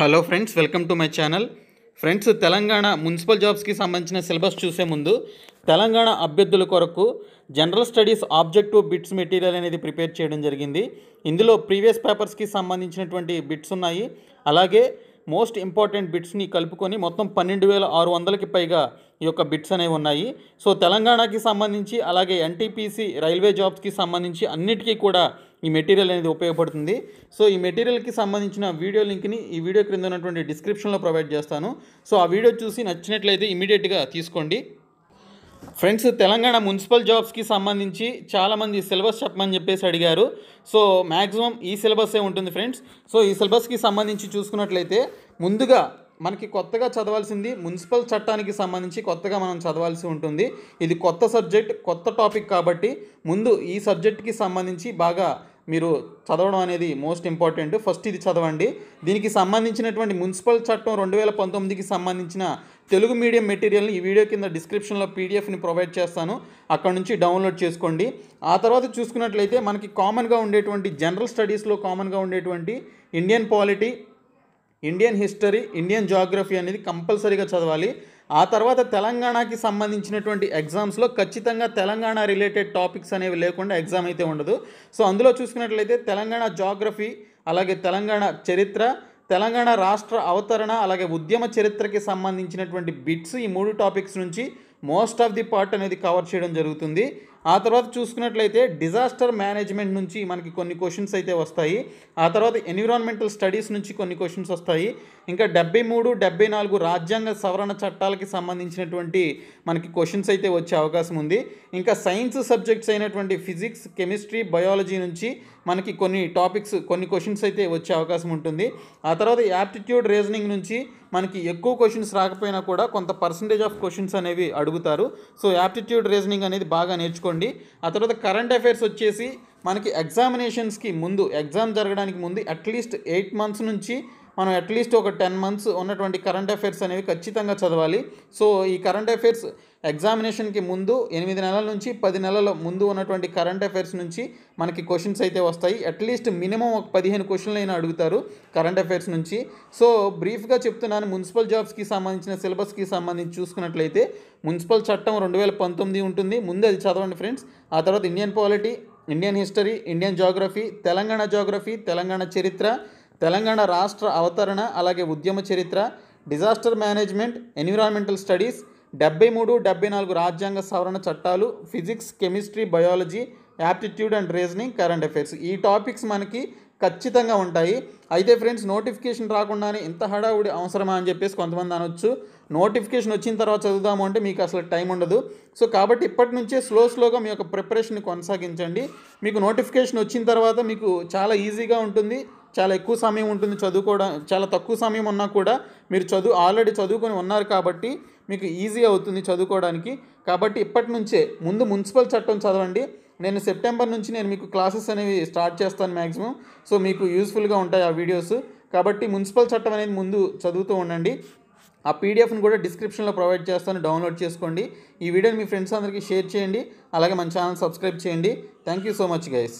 hello friends welcome to my channel friends Telangana municipal జాబ్స్కి సంబంధించిన syllabus చూసే ముందు తెలంగాణ అభ్యర్థుల కొరకు general studies objective bits material అనేది ప్రిపేర్ చేయడం జరిగింది ఇందులో ప్రీవియస్ పేపర్స్కి సంబంధించినటువంటి బిట్స్ ఉన్నాయి అలాగే మోస్ట్ ఇంపార్టెంట్ బిట్స్ని కలుపుకొని మొత్తం పన్నెండు వేల ఆరు వందలకి పైగా ఈ యొక్క బిట్స్ అనేవి ఉన్నాయి సో తెలంగాణకి సంబంధించి అలాగే ఎన్టీపీసీ రైల్వే జాబ్స్కి సంబంధించి అన్నిటికీ కూడా ఈ మెటీరియల్ అనేది ఉపయోగపడుతుంది సో ఈ మెటీరియల్కి సంబంధించిన వీడియో లింక్ని ఈ వీడియో క్రింద ఉన్నటువంటి డిస్క్రిప్షన్లో ప్రొవైడ్ చేస్తాను సో ఆ వీడియో చూసి నచ్చినట్లయితే ఇమీడియట్గా తీసుకోండి ఫ్రెండ్స్ తెలంగాణ మున్సిపల్ జాబ్స్కి సంబంధించి చాలామంది సిలబస్ చెప్పమని చెప్పేసి అడిగారు సో మ్యాక్సిమం ఈ సిలబస్సే ఉంటుంది ఫ్రెండ్స్ సో ఈ సిలబస్కి సంబంధించి చూసుకున్నట్లయితే ముందుగా మనకి కొత్తగా చదవాల్సింది మున్సిపల్ చట్టానికి సంబంధించి కొత్తగా మనం చదవాల్సి ఉంటుంది ఇది కొత్త సబ్జెక్ట్ కొత్త టాపిక్ కాబట్టి ముందు ఈ సబ్జెక్ట్కి సంబంధించి బాగా మీరు చదవడం అనేది మోస్ట్ ఇంపార్టెంట్ ఫస్ట్ ఇది చదవండి దీనికి సంబంధించినటువంటి మున్సిపల్ చట్టం రెండు వేల పంతొమ్మిదికి సంబంధించిన తెలుగు మీడియం మెటీరియల్ని ఈ వీడియో కింద డిస్క్రిప్షన్లో పీడిఎఫ్ని ప్రొవైడ్ చేస్తాను అక్కడ నుంచి డౌన్లోడ్ చేసుకోండి ఆ తర్వాత చూసుకున్నట్లయితే మనకి కామన్గా ఉండేటువంటి జనరల్ స్టడీస్లో కామన్గా ఉండేటువంటి Indian polity Indian history Indian geography అనేది కంపల్సరీగా చదవాలి ఆ తర్వాత తెలంగాణకి సంబంధించినటువంటి ఎగ్జామ్స్లో ఖచ్చితంగా తెలంగాణ రిలేటెడ్ టాపిక్స్ అనేవి లేకుండా ఎగ్జామ్ అయితే ఉండదు సో అందులో చూసుకున్నట్లయితే తెలంగాణ జాగ్రఫీ అలాగే తెలంగాణ చరిత్ర తెలంగాణ రాష్ట్ర అవతరణ అలాగే ఉద్యమ చరిత్రకి సంబంధించినటువంటి బిట్స్ ఈ మూడు టాపిక్స్ నుంచి మోస్ట్ ఆఫ్ ది పార్ట్ అనేది కవర్ చేయడం జరుగుతుంది ఆ తర్వాత చూసుకున్నట్లయితే డిజాస్టర్ మేనేజ్మెంట్ నుంచి మనకి కొన్ని క్వశ్చన్స్ అయితే వస్తాయి ఆ తర్వాత ఎన్విరాన్మెంటల్ స్టడీస్ నుంచి కొన్ని క్వశ్చన్స్ వస్తాయి ఇంకా డెబ్బై మూడు డెబ్బై నాలుగు రాజ్యాంగ సవరణ చట్టాలకి సంబంధించినటువంటి మనకి క్వశ్చన్స్ అయితే వచ్చే అవకాశం ఉంది ఇంకా సైన్స్ సబ్జెక్ట్స్ అయినటువంటి ఫిజిక్స్ కెమిస్ట్రీ బయాలజీ నుంచి మనకి కొన్ని టాపిక్స్ కొన్ని క్వశ్చన్స్ అయితే వచ్చే అవకాశం ఉంటుంది ఆ తర్వాత యాప్టిట్యూడ్ రీజనింగ్ నుంచి మనకి ఎక్కువ క్వశ్చన్స్ రాకపోయినా కూడా కొంత పర్సంటేజ్ ఆఫ్ క్వశ్చన్స్ అనేవి అడుగుతారు సో యాప్టిట్యూడ్ రీజనింగ్ అనేది బాగా నేర్చుకోండి చేసుకోండి ఆ తర్వాత కరెంట్ అఫైర్స్ వచ్చేసి మనకి ఎగ్జామినేషన్స్కి ముందు ఎగ్జామ్ జరగడానికి ముందు అట్లీస్ట్ ఎయిట్ మంత్స్ నుంచి మనం అట్లీస్ట్ ఒక టెన్ మంత్స్ ఉన్నటువంటి కరెంట్ అఫైర్స్ అనేవి ఖచ్చితంగా చదవాలి సో ఈ కరెంట్ అఫైర్స్ ఎగ్జామినేషన్కి ముందు ఎనిమిది నెలల నుంచి పది నెలల ముందు ఉన్నటువంటి కరెంట్ అఫైర్స్ నుంచి మనకి క్వశ్చన్స్ అయితే వస్తాయి అట్లీస్ట్ మినిమం ఒక పదిహేను క్వశ్చన్లు అయినా అడుగుతారు కరెంట్ అఫైర్స్ నుంచి సో బ్రీఫ్గా చెప్తున్నాను మున్సిపల్ జాబ్స్కి సంబంధించిన సిలబస్కి సంబంధించి చూసుకున్నట్లయితే మున్సిపల్ చట్టం రెండు వేల పంతొమ్మిది ఉంటుంది ముందు అది చదవండి ఫ్రెండ్స్ ఆ తర్వాత Indian polity Indian history Indian geography Telangana geography Telangana చరిత్ర తెలంగాణ రాష్ట్ర అవతరణ అలాగే ఉద్యమ చరిత్ర డిజాస్టర్ మేనేజ్మెంట్ ఎన్విరాన్మెంటల్ స్టడీస్ డెబ్బై మూడు డెబ్బై నాలుగు రాజ్యాంగ సవరణ చట్టాలు physics chemistry biology aptitude and reasoning current affairs ఈ టాపిక్స్ మనకి ఖచ్చితంగా ఉంటాయి అయితే ఫ్రెండ్స్ నోటిఫికేషన్ రాకుండానే ఇంత హడావుడి అవసరమా అని చెప్పేసి కొంతమంది అనొచ్చు నోటిఫికేషన్ వచ్చిన తర్వాత చదువుదాము అంటే మీకు అసలు టైం ఉండదు సో కాబట్టి ఇప్పటి నుంచే స్లో స్లోగా మీ యొక్క ప్రిపరేషన్ కొనసాగించండి మీకు నోటిఫికేషన్ వచ్చిన తర్వాత మీకు చాలా ఈజీగా ఉంటుంది చాలా ఎక్కువ సమయం ఉంటుంది చదువుకోవడం చాలా తక్కువ సమయం ఉన్నా కూడా మీరు చదువు ఆల్రెడీ చదువుకొని ఉన్నారు కాబట్టి మీకు ఈజీ అవుతుంది చదువుకోవడానికి కాబట్టి ఇప్పటి నుంచే ముందు మున్సిపల్ చట్టం చదవండి నేను సెప్టెంబర్ నుంచి నేను మీకు క్లాసెస్ అనేవి స్టార్ట్ చేస్తాను మ్యాక్సిమం సో మీకు యూస్ఫుల్గా ఉంటాయి ఆ వీడియోస్ కాబట్టి మున్సిపల్ చట్టం అనేది ముందు చదువుతూ ఉండండి ఆ పీడిఎఫ్ని కూడా డిస్క్రిప్షన్లో ప్రొవైడ్ చేస్తాను డౌన్లోడ్ చేసుకోండి ఈ వీడియోని మీ ఫ్రెండ్స్ అందరికీ షేర్ చేయండి అలాగే మన ఛానల్ సబ్స్క్రైబ్ చేయండి thank you so much guys